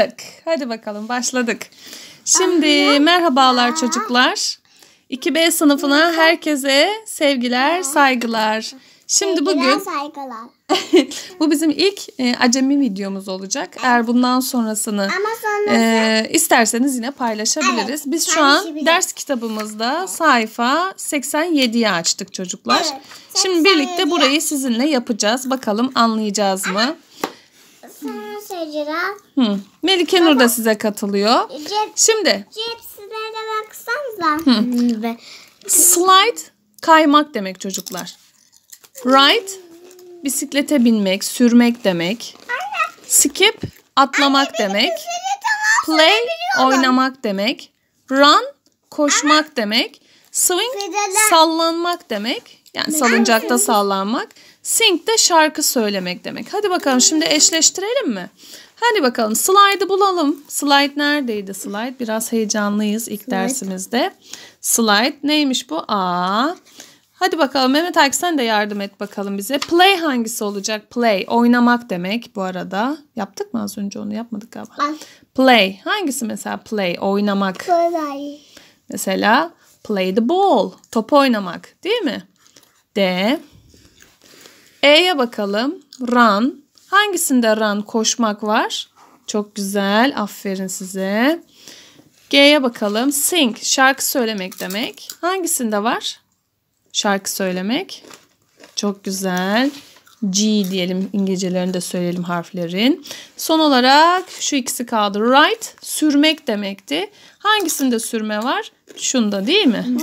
Başladık. Hadi bakalım başladık. Şimdi merhabalar çocuklar. 2B sınıfına herkese sevgiler, saygılar. Şimdi bugün bu bizim ilk e, acemi videomuz olacak. Evet. Eğer bundan sonrasını e, sonrası... e, isterseniz yine paylaşabiliriz. Evet, Biz şu an ders kitabımızda evet. sayfa 87'yi açtık çocuklar. Evet, Şimdi birlikte burayı sizinle yapacağız. Bakalım anlayacağız mı? Ama Haziran. Hı. Melike Nur da size katılıyor. Cep, Şimdi. Cepsine de baksanıza. Hı. Slide kaymak demek çocuklar. Ride bisiklete binmek, sürmek demek. Skip atlamak Anne, demek. Play oynamak demek. Run koşmak Anne. demek. Swing sallanmak demek. Yani salıncakta sallanmak. Sing de şarkı söylemek demek. Hadi bakalım şimdi eşleştirelim mi? Hadi bakalım slide'ı bulalım. Slide neredeydi slide? Biraz heyecanlıyız ilk slide. dersimizde. Slide neymiş bu? Aa. Hadi bakalım Mehmet Akif sen de yardım et bakalım bize. Play hangisi olacak? Play oynamak demek bu arada. Yaptık mı az önce onu yapmadık galiba. Play hangisi mesela play oynamak? Play. Mesela play the ball top oynamak değil mi? D. E'ye bakalım. Run. Hangisinde run koşmak var? Çok güzel. Aferin size. G'ye bakalım. Sing. Şarkı söylemek demek. Hangisinde var? Şarkı söylemek. Çok güzel. G diyelim İngilizcelerini de söyleyelim harflerin. Son olarak şu ikisi kaldı. Right sürmek demekti. Hangisinde sürme var? Şunda değil mi?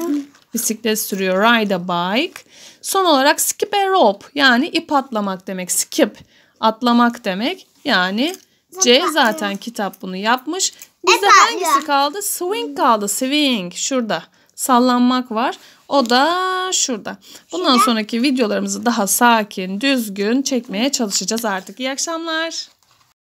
Bisiklet sürüyor. Ride a bike. Son olarak skip a rope yani ip atlamak demek. Skip atlamak demek. Yani C zaten kitap bunu yapmış. Bize hangisi kaldı? Swing kaldı. Swing şurada sallanmak var. O da şurada. Bundan sonraki videolarımızı daha sakin, düzgün çekmeye çalışacağız artık. İyi akşamlar.